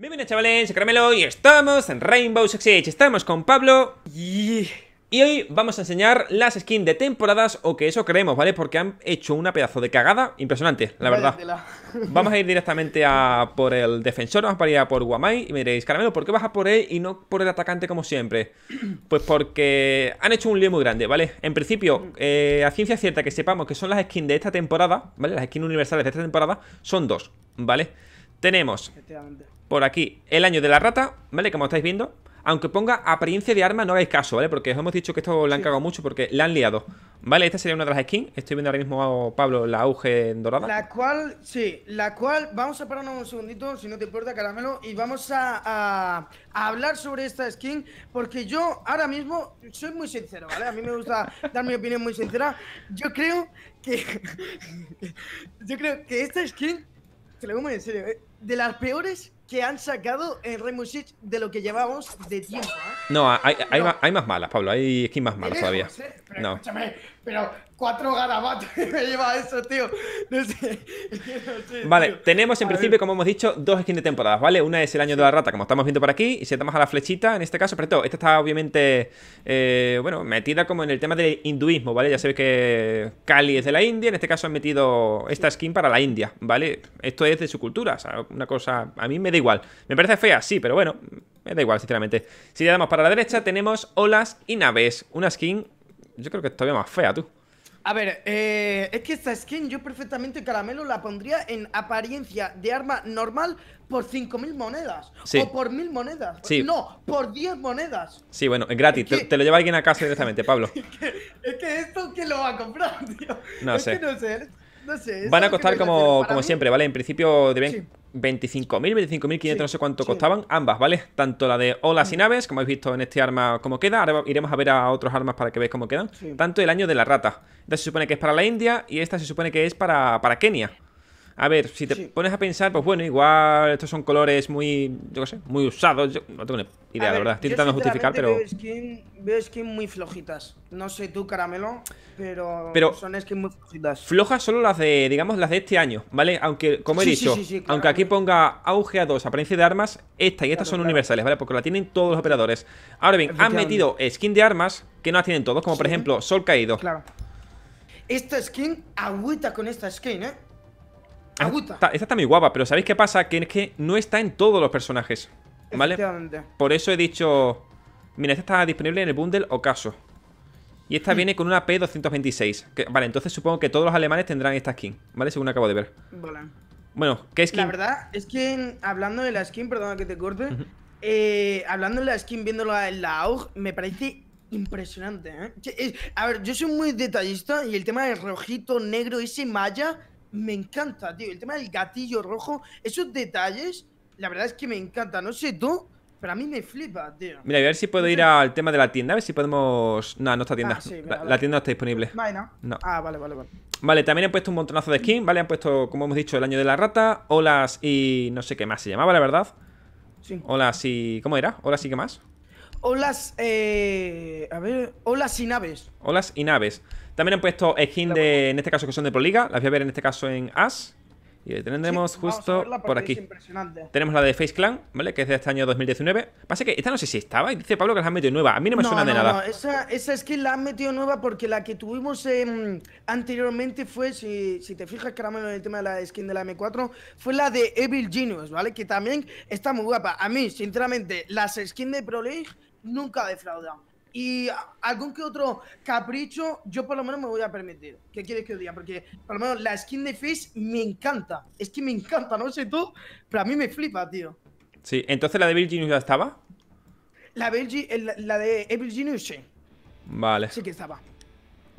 Bienvenidos chavales, Caramelo y estamos en Rainbow Six Siege, estamos con Pablo y... hoy vamos a enseñar las skins de temporadas, o que eso creemos, ¿vale? Porque han hecho una pedazo de cagada impresionante, la verdad. Vamos a ir directamente a por el defensor, vamos a ir a por Guamai y me diréis, Caramelo, ¿por qué vas a por él y no por el atacante como siempre? Pues porque han hecho un lío muy grande, ¿vale? En principio, mm. eh, a ciencia cierta que sepamos que son las skins de esta temporada, ¿vale? Las skins universales de esta temporada son dos, ¿vale? vale tenemos por aquí el año de la rata, ¿vale? Como estáis viendo. Aunque ponga apariencia de arma, no hagáis caso, ¿vale? Porque os hemos dicho que esto le han cagado mucho porque la han liado. ¿Vale? Esta sería una de las skins. Estoy viendo ahora mismo a oh, Pablo la auge dorada. La cual, sí, la cual, vamos a pararnos un segundito, si no te importa, caramelo, y vamos a, hablar sobre esta skin, porque yo ahora mismo soy muy sincero, ¿vale? A mí me gusta dar mi opinión muy sincera. Yo creo que. yo creo que esta skin te lo digo en serio. Eh, de las peores que han sacado en Rainbow de lo que llevamos de tiempo. ¿eh? No, hay, más, malas, Pablo. Hay skins más malas todavía. Eh, no. escúchame, pero cuatro garabatos que me lleva eso, tío. No sé. vale, tenemos en principio, como hemos dicho, dos skins de temporada, ¿vale? Una es el año de la rata, como estamos viendo por aquí, y si estamos a la flechita, en este caso, pero todo, esta está obviamente, eh, bueno, metida como en el tema del hinduismo, ¿vale? Ya sabéis que Kali es de la India, en este caso han metido esta skin para la India, ¿vale? Esto es de su cultura, o sea, una cosa, a mí me da igual. Me parece fea, sí, pero bueno, me da igual, sinceramente. Si le damos para la derecha, tenemos olas y naves, una skin yo creo que es todavía más fea, tú. A ver, eh, es que esta skin yo perfectamente caramelo la pondría en apariencia de arma normal por 5.000 monedas. O por 1.000 monedas. Sí. No, por 10 monedas. Sí, bueno, es gratis. te, lo lleva alguien a casa directamente, Pablo. es, que, que, esto, ¿quién lo va a comprar, tío? No Que no sé. Van a costar como, como siempre, ¿vale? En principio deben 25.000, 25.500, no sé cuánto costaban, ambas, ¿vale? Tanto la de olas y naves, como habéis visto en este arma cómo queda, ahora iremos a ver a otros armas para que veáis cómo quedan, tanto el año de la rata. Esta se supone que es para la India y esta se supone que es para, para Kenia. A ver, si te pones a pensar, pues bueno, igual estos son colores muy, yo qué sé, muy usados. no tengo ni idea, verdad. Estoy intentando justificar, pero. Veo skins muy flojitas. No sé tú, caramelo, pero, pero son skins muy flojitas. Flojas solo las de, digamos, las de este año, ¿vale? Aunque, como he dicho, aunque aquí ponga auge a 2 apariencia de armas, esta y estas son universales, ¿vale? Porque la tienen todos los operadores. Ahora bien, han metido skin de armas que no las tienen todos, como por ejemplo Sol Caído. Claro. Esta skin agüita con esta skin, ¿eh? Ah, esta, está muy guapa, pero ¿sabéis qué pasa? Que es que no está en todos los personajes. ¿Vale? Por eso he dicho. Mira, esta está disponible en el bundle Ocaso. Y esta mm. viene con una P226. Que, vale, entonces supongo que todos los alemanes tendrán esta skin, ¿vale? Según acabo de ver. Vale. Bueno, ¿qué skin? La verdad es que hablando de la skin, perdona que te corte. Eh, hablando de la skin, viéndola en la AUG, me parece impresionante, ¿eh? A ver, yo soy muy detallista y el tema del rojito, negro, ese malla me encanta, tío. El tema del gatillo rojo, esos detalles, la verdad es que me encanta. No sé tú, pero a mí me flipa, tío. Mira, a ver si puedo ir al tema de la tienda, a ver si podemos... No, no está tienda. Ah, la, tienda no está disponible. Vale, Ah, vale, vale, vale. Vale, también han puesto un montonazo de skin, ¿vale? Han puesto, como hemos dicho, el año de la rata, olas y no sé qué más se llamaba, la verdad. Sí. Olas y... ¿Cómo era? Olas y qué más. Olas, eh... A ver... Olas y naves. Olas y naves. También han puesto skins de, en este caso, que son de Proliga. Las voy a ver en este caso en As. Y tendremos justo por aquí. Tenemos la de Face Clan, ¿vale? Que es de este año 2019. Pasa que esta no sé si estaba. Y dice Pablo que la han metido nueva. A mí no me suena de nada. No. Esa, esa skin la han metido nueva porque la que tuvimos em, anteriormente fue, si, te fijas, caramelo, en el tema de la skin de la M4, fue la de Evil Genius, ¿vale? Que también está muy guapa. A mí, sinceramente, las skins de Pro League nunca defraudan. Y algún que otro capricho, yo por lo menos me voy a permitir. ¿Qué quieres que diga? Porque por lo menos la skin de Face me encanta. Es que me encanta, no sé tú, pero a mí me flipa, tío. Sí, entonces la de virginia ya estaba. La, Belgi la, de virginia sí. Vale. Sí que estaba.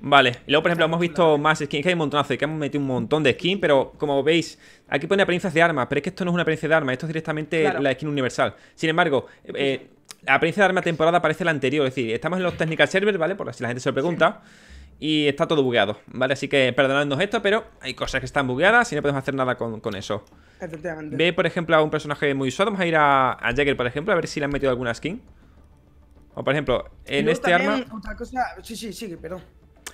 Vale, luego por ejemplo hemos visto más skins, que hay un montonazo, que hemos metido un montón de skins, pero como veis, aquí pone apariencias de armas, pero es que esto no es una apariencia de armas, esto es directamente la skin universal. Sin embargo, eh, la apariencia de arma temporada parece la anterior. Es decir, estamos en los technical servers, ¿vale? Por si la gente se lo pregunta. Y está todo bugueado, ¿vale? Así que perdonadnos esto, pero hay cosas que están bugueadas y no podemos hacer nada con, eso. Ve, por ejemplo, a un personaje muy usado. Vamos a ir a, a Jagger, por ejemplo, a ver si le han metido alguna skin. O, por ejemplo, en este arma... Otra cosa... Sí, sí, sí, perdón.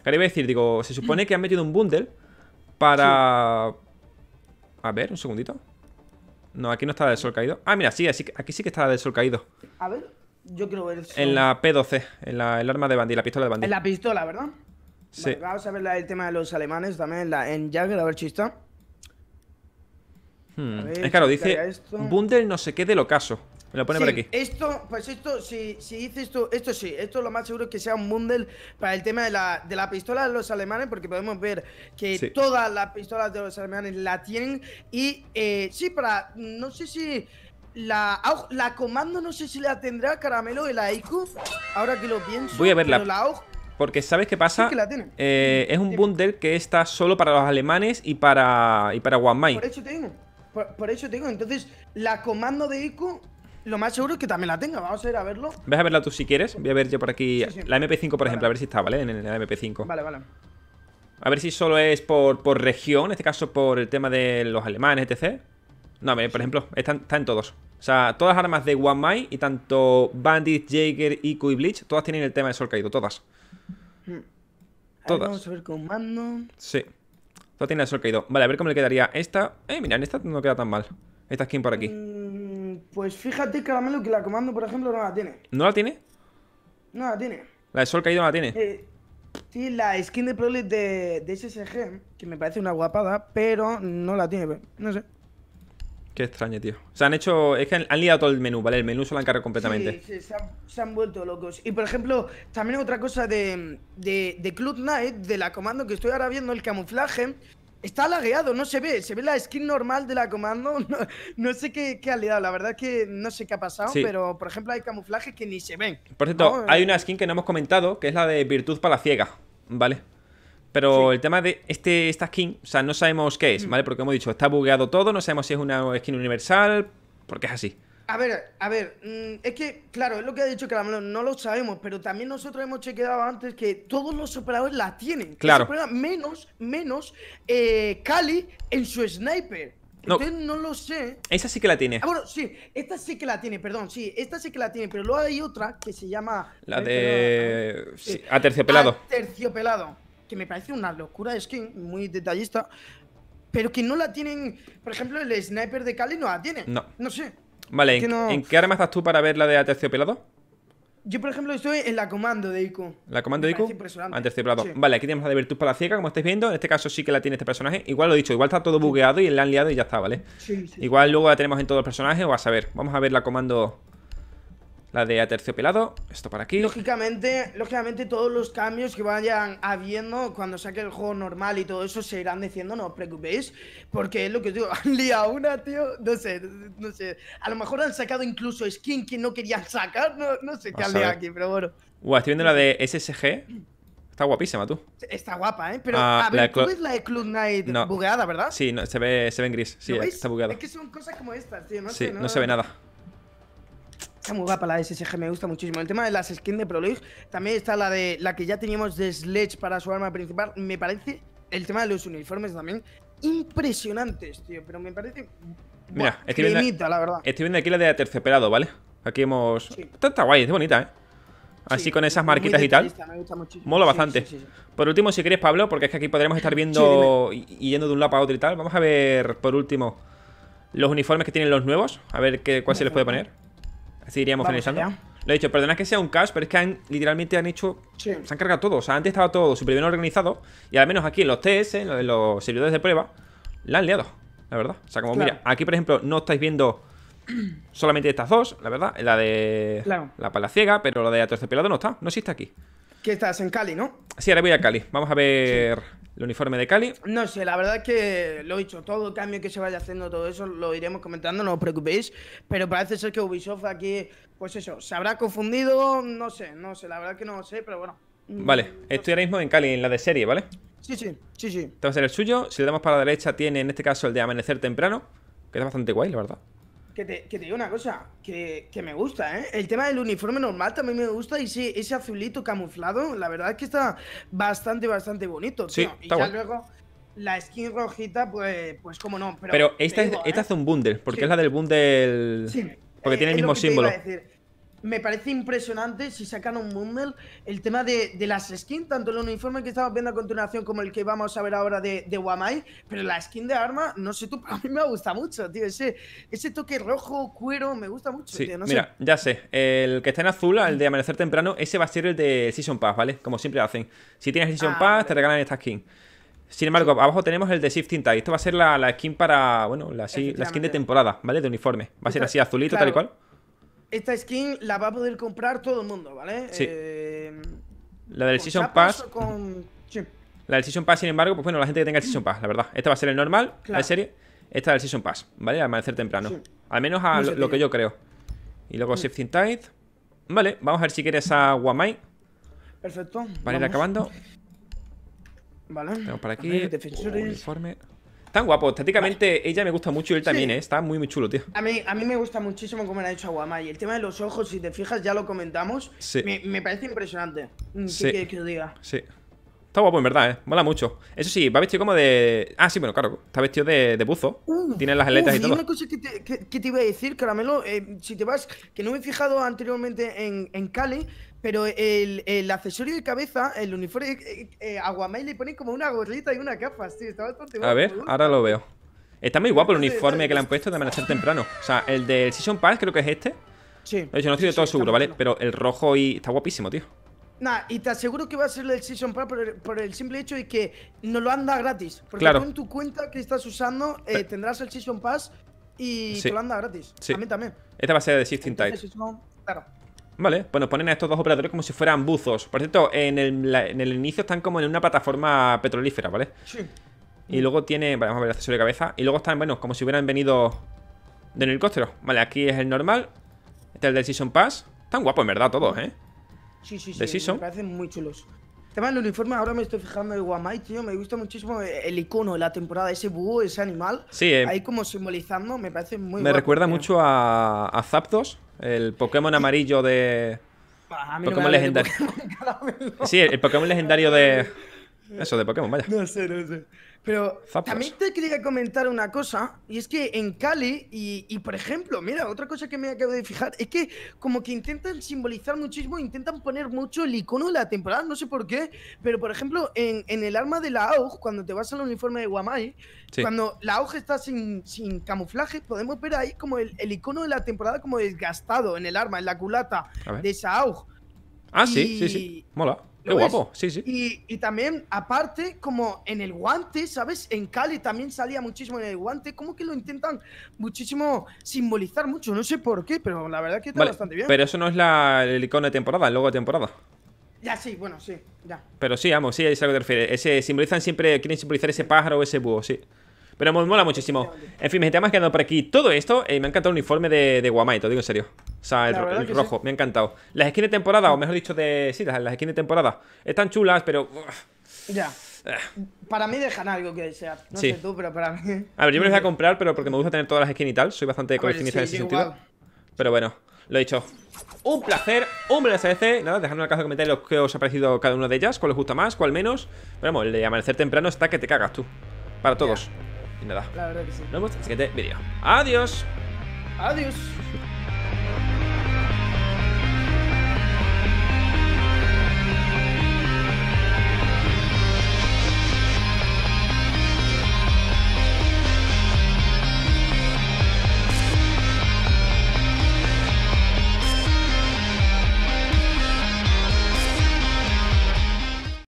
Ahora iba a decir, digo, se supone mm. que han metido un bundle para... A ver, un segundito. No, aquí no está la del sol caído. Ah, mira, sí, aquí sí que está la del sol caído. A ver, yo quiero ver el En la P12, en la, el arma de Bandy, la pistola de bandido. En la pistola, ¿verdad? Sí. vamos a ver el tema de los alemanes también la, en Jagger, a ver si está. Hmm. es claro, dice Bundel no se quede el ocaso. Esto, pues esto, si, si dices esto, esto sí, esto lo más seguro es que sea un bundle para el tema de la, de la pistola de los alemanes, porque podemos ver que todas las pistolas de los alemanes la tienen. Y eh, sí, para, no sé si la, la comando, no sé si la tendrá Caramelo de la IQ, ahora que lo pienso. Voy a verla. la porque sabes qué pasa, eh, es un bundle que está solo para los alemanes y para y para One Por eso tengo, por, eso tengo. Entonces la comando de IQ lo más seguro es que también la tenga. Vamos a ir a verlo. Ves a verla tú si quieres. Voy a ver yo por aquí la MP5, por ejemplo, a ver si está, ¿vale? En la MP5. Vale, vale. A ver si solo es por, región, en este caso por el tema de los alemanes, etc. No, a ver, por ejemplo, Está en todos. O sea, todas las armas de One Mai y tanto Bandit, Jaeger, y Bleach, todas tienen el tema de Sol Caído, todas. Hmm. Todas. vamos a ver con mando. Sí. Todas tienen el Sol Caído. Vale, a ver cómo le quedaría esta. Eh, mira, en esta no queda tan mal. Esta skin por aquí. Mm, pues fíjate, Caramelo, que la comando, por ejemplo, no la tiene. ¿No la tiene? No la tiene. La de Sol Caído no la tiene. Eh, sí, la skin de Prolet de, SSG, que me parece una guapada, pero no la tiene, no sé. Qué extraño, tío. Se han hecho. Es que han, liado todo el menú, ¿vale? El menú se lo han cargado completamente. Sí, se, han, vuelto locos. Y por ejemplo, también otra cosa de, de, de Club Night, de la comando que estoy ahora viendo, el camuflaje. Está lagueado, no se ve. Se ve la skin normal de la comando. No, sé qué, ha leído, La verdad es que no sé qué ha pasado, pero por ejemplo hay camuflajes que ni se ven. Por cierto, hay una skin que no hemos comentado, que es la de Virtud para la Ciega, ¿vale? Pero el tema de este, esta skin, o sea, no sabemos qué es, mm. ¿vale? Porque hemos dicho, está bugueado todo, no sabemos si es una skin universal, porque es así. A ver, a ver, mm, es que, claro, es lo que ha dicho Caramelo, no lo sabemos, pero también nosotros hemos chequeado antes que todos los operadores la tienen. Claro. menos, menos eh, Cali en su sniper. No. no lo sé. Esa sí que la tiene. Ah, bueno, sí, esta sí que la tiene, perdón, sí, esta sí que la tiene, pero luego hay otra que se llama. La de. Sí, aterciopelado. Aterciopelado, que me parece una locura de skin, muy detallista, pero que no la tienen. Por ejemplo, el sniper de Cali no la tiene. No. No sé. Vale, ¿en, qué arma estás tú para ver la de aterciopelado? Yo, por ejemplo, estoy en la comando de Ico ¿La comando de IQ? Aterciopelado. Vale, aquí tenemos la de virtud para la ciega, como estáis viendo. En este caso sí que la tiene este personaje. Igual lo he dicho, igual está todo bugueado y le han liado y ya está, ¿vale? Sí, sí. Igual luego la tenemos en todos los personajes o a ver Vamos a ver la comando la de aterciopelado, esto para aquí. Lógicamente, lógicamente todos los cambios que vayan habiendo cuando saque el juego normal y todo eso se irán diciendo, no os preocupéis, porque es lo que os digo, han liado una, tío, no sé, no sé. A lo mejor han sacado incluso skin que no querían sacar, no, no sé qué han liado aquí, pero bueno. estoy viendo la de SSG. Está guapísima, tú. Está guapa, ¿eh? Pero, ah, a ver, tú ves la de Club Knight no. bugueada, ¿verdad? Sí, no, se, ve, se en gris. Sí, está bugueada. Es que son cosas como estas, tío. No, sí, sé, no se ve nada. Está muy guapa la SSG, me gusta muchísimo. El tema de las skins de Pro también está la de la que ya teníamos de Sledge para su arma principal. Me parece, el tema de los uniformes también, impresionantes, tío. Pero me parece. Mira, estoy, la verdad. estoy viendo aquí la de pelado ¿vale? Aquí hemos. tanta Está, guay, es bonita, ¿eh? Así con esas marquitas y tal. Mola bastante. por último, si quieres, Pablo, porque es que aquí podremos estar viendo y yendo de un lado a otro y tal. Vamos a ver, por último, los uniformes que tienen los nuevos. A ver qué, cuál se les puede poner. Así iríamos finalizando. Lo he dicho, perdona que sea un caos, pero es que literalmente han hecho. Se han cargado todo. O sea, antes estaba todo súper bien organizado. Y al menos aquí en los TS, en los, servidores de prueba, la han liado. La verdad. O sea, como mira, aquí por ejemplo, no estáis viendo solamente estas dos, la verdad. La de la palaciega, pero la de pelado no está. No existe aquí. Que estás en Cali, ¿no? Sí, ahora voy a Cali. Vamos a ver el uniforme de Cali? No sé, la verdad es que lo he dicho, todo el cambio que se vaya haciendo, todo eso lo iremos comentando, no os preocupéis, pero parece ser que Ubisoft aquí, pues eso, se habrá confundido, no sé, no sé, la verdad que no sé, pero bueno. Vale, estoy ahora mismo en Cali, en la de serie, ¿vale? Sí, sí, sí, sí. Entonces el suyo, si le damos para la derecha, tiene en este caso el de amanecer temprano, que es bastante guay, la verdad. Que te, que te, digo una cosa, que, me gusta, ¿eh? El tema del uniforme normal también me gusta y sí, ese azulito camuflado, la verdad es que está bastante, bastante bonito, Sí, y ya luego la skin rojita, pues, pues como no. Pero, pero esta, es, hace ¿eh? un bundle, porque es la del bundle... Sí. Porque tiene el mismo símbolo me parece impresionante si sacan un bundle el tema de, las skins, tanto el uniforme que estamos viendo a continuación como el que vamos a ver ahora de, de Wamai, pero la skin de arma, no sé tú, a mí me gusta mucho, tío, ese, ese toque rojo, cuero, me gusta mucho, tío, no mira, ya sé, el que está en azul, el de amanecer temprano, ese va a ser el de Season Pass, ¿vale? Como siempre hacen, si tienes Season ah, Pass te regalan esta skin. Sin embargo, abajo tenemos el de Shifting Tide. Esto va a ser la, skin para, bueno, la, skin de temporada, ¿vale? De uniforme. Va a ser así azulito, tal y cual. Esta skin la va a poder comprar todo el mundo, ¿vale? Sí. Eh, la del Season Pass. La del Season Pass, sin embargo, pues bueno, la gente que tenga el Season Pass, la verdad. Esta va a ser el normal, la serie. Esta del Season Pass, ¿vale? Al amanecer temprano. Al menos a lo, que yo creo. Y luego mm. Shifting Tide. Vale, vamos a ver si quieres a Wamai. Perfecto. Para ir acabando. Vale. Tengo para aquí. defensores. Uniforme. Tan guapo, estéticamente ella me gusta mucho y él también, ¿eh? Está muy, muy chulo, tío. A mí, a mí me gusta muchísimo cómo le ha hecho Aguama. Y el tema de los ojos, si te fijas, ya lo comentamos. Me, parece impresionante. Mm, sí. que diga? Sí. Está guapo, en verdad, ¿eh? Mola mucho. Eso sí, va vestido como de. Ah, sí, bueno, claro. Está vestido de, buzo. Uh. Tiene las aletas y todo. Y una cosa que te, iba a decir, Caramelo. Eh, si te vas, que no me he fijado anteriormente en, en Cali, pero el, accesorio de cabeza, el uniforme, eh, eh, eh le ponen como una gorrita y una capa, sí, está bastante A ver, ahora lo veo. Está muy guapo el uniforme que le han puesto de amanecer temprano. O sea, el del Season Pass creo que es este. Sí. Yo no estoy de todo seguro, ¿vale? Pero el rojo y está guapísimo, tío. nada y te aseguro que va a ser el Season Pass por el, simple hecho de que no lo anda gratis. Porque claro. en tu cuenta que estás usando eh, tendrás el Season Pass y te lo anda gratis. Sí. A mí también. Esta va a ser de Sixteen Tide. Claro. Vale, pues nos ponen a estos dos operadores como si fueran buzos Por cierto, en el, en el inicio están como en una plataforma petrolífera, ¿vale? Sí Y luego tiene, vale, vamos a ver el accesorio de cabeza Y luego están, bueno, como si hubieran venido de un helicóptero Vale, aquí es el normal Este es el del Season Pass Están guapos, en verdad, todos, ¿eh? Sí, sí, sí, me parecen muy chulos Tema el uniforme ahora me estoy fijando en Guamai, tío. Me gusta muchísimo el icono de la temporada, ese búho, ese animal. Sí, eh, Ahí como simbolizando, me parece muy Me recuerda mucho a, a Zapdos, el Pokémon amarillo de. Pues, Pokémon legendario. Sí, el Pokémon legendario de. eso de Pokémon, vaya. No sé, no sé. Pero también te quería comentar una cosa, y es que en Cali, y, por ejemplo, mira, otra cosa que me acabo de fijar, es que como que intentan simbolizar muchísimo, intentan poner mucho el icono de la temporada, no sé por qué, pero por ejemplo, en, el arma de la AUG, cuando te vas al uniforme de Guamai, cuando la AUG está sin, camuflaje, podemos ver ahí como el, icono de la temporada como desgastado en el arma, en la culata de esa AUG. Ah, sí, sí, sí. Mola. Qué guapo, sí, sí. Y, también, aparte, como en el guante, ¿sabes? En Cali también salía muchísimo en el guante. Como que lo intentan muchísimo simbolizar mucho. No sé por qué, pero la verdad que está bastante bien. Pero eso no es el icono de temporada, el logo de temporada. Ya, sí, bueno, sí, Pero sí, vamos, sí, es a lo que te refieres. simbolizan siempre, quieren simbolizar ese pájaro o ese búho, sí. Pero me mola muchísimo. En fin, me gente, más quedado por aquí todo esto. Y eh, me ha encantado el uniforme de, de digo en serio. O sea, el, rojo, me ha encantado. Las skins de temporada, o mejor dicho, de. Sí, las, esquinas skins de temporada. Están chulas, pero. Ya. Eh. Para mí dejan algo que desear. No sí. sé tú, pero para mí. A ver, yo me las voy a comprar, pero porque me gusta tener todas las skins y tal. Soy bastante coleccionista en ese sentido. Pero bueno, lo he dicho. Un placer, un placer Nada, dejadme en la caja de comentarios que os ha parecido cada una de ellas, cuál os gusta más, cuál menos. Pero vamos, el de amanecer temprano está que te cagas tú. Para todos. Y nada. La que sí. Nos vemos en el siguiente vídeo. Adiós. Adiós.